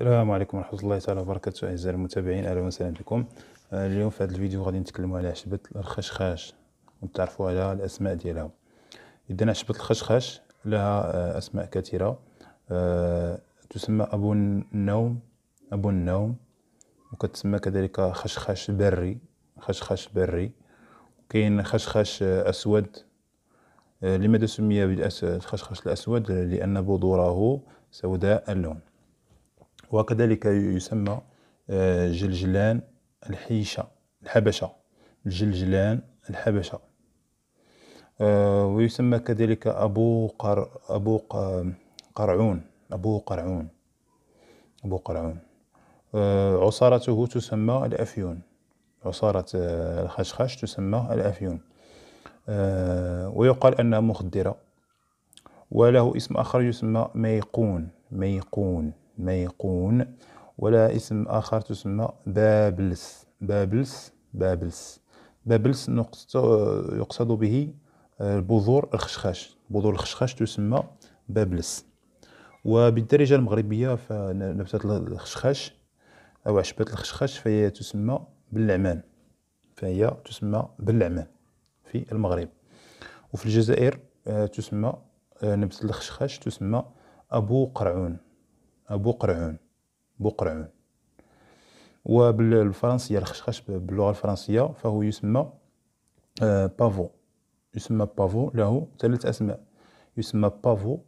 السلام عليكم ورحمه الله تعالى وبركاته اعزائي المتابعين اهلا وسهلا بكم آه، اليوم في هذا الفيديو غادي نتكلموا على عشبه الخشخاش ونتعرفوا على الاسماء ديالها اذا عشبه الخشخاش لها آه، اسماء كثيره آه، تسمى ابو النوم ابو النوم وكتسمى كذلك خشخاش بري خشخاش بري كاين خشخاش اسود لماذا سمي بالخشخاش الاسود لان بذوره سوداء اللون وكذلك يسمى آه، جلجلان الحيشة الحبشة الجلجلان الحبشة آه، ويسمى كذلك أبو قر أبو قرعون أبو قرعون أبو قرعون آه، عصارته تسمى الأفيون عصارة الخشخاش تسمى الأفيون ويقال أنها مخدرة وله اسم آخر يسمى ميقون ميقون ميقون ولا اسم آخر تسمى بابلس بابلس بابلس بابلس يقصد به آه، بذور الخشخاش بذور الخشخاش تسمى بابلس وبالدرجة المغربية فنبتة الخشخاش أو عشبة الخشخاش فهي تسمى بالعمان فهي تسمى بالعمان في المغرب وفي الجزائر آه، تسمى آه، نبتة الخشخاش تسمى أبو قرعون بقرعون بقرعون وبالفرنسية الخشخش باللغة الفرنسية فهو يسمى بافو آه، يسمى بافو له ثلاث أسماء يسمى بافو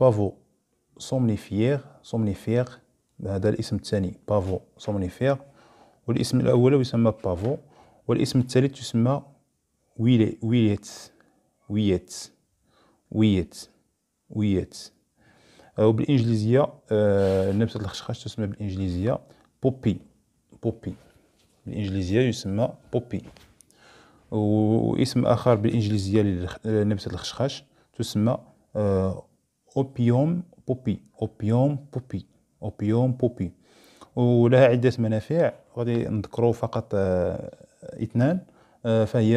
بافو سومنيفيير سومنيفير هذا الاسم الثاني بافو سومنيفير والاسم الأول يسمى بافو والاسم الثالث يسمى ويلي ويليت ويت ويت ويت وبالانجليزيه نبته آه، الخشخاش تسمى بالانجليزيه بوبي بوبي بالانجليزيه يسمى بوبي واسم اخر بالانجليزيه لنبته الخشخاش تسمى آه، اوبيوم بوبي اوبيوم بوبي اوبيوم بوبي ولها عده منافع غادي نذكروا فقط آه، اثنان فهي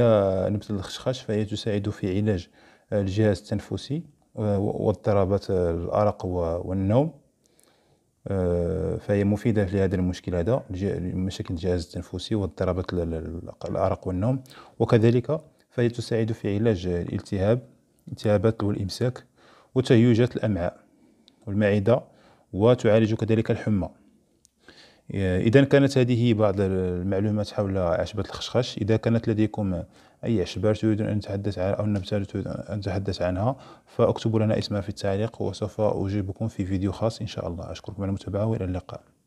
نبته الخشخاش فهي تساعد في علاج الجهاز التنفسي آه، واضطرابات آه، الأرق والنوم آه، فهي مفيدة لهذا المشكل هذا مشاكل الجهاز التنفسي واضطرابات الأرق والنوم وكذلك فهي تساعد في علاج الالتهاب التهابات والإمساك وتهيجات الأمعاء والمعدة وتعالج كذلك الحمى إذا كانت هذه بعض المعلومات حول عشبة الخشخاش إذا كانت لديكم أي عشبة تريدون أن نتحدث عنها أو النبتة تريدون أن نتحدث عنها فاكتبوا لنا اسمها في التعليق وسوف أجيبكم في فيديو خاص إن شاء الله أشكركم على المتابعة وإلى اللقاء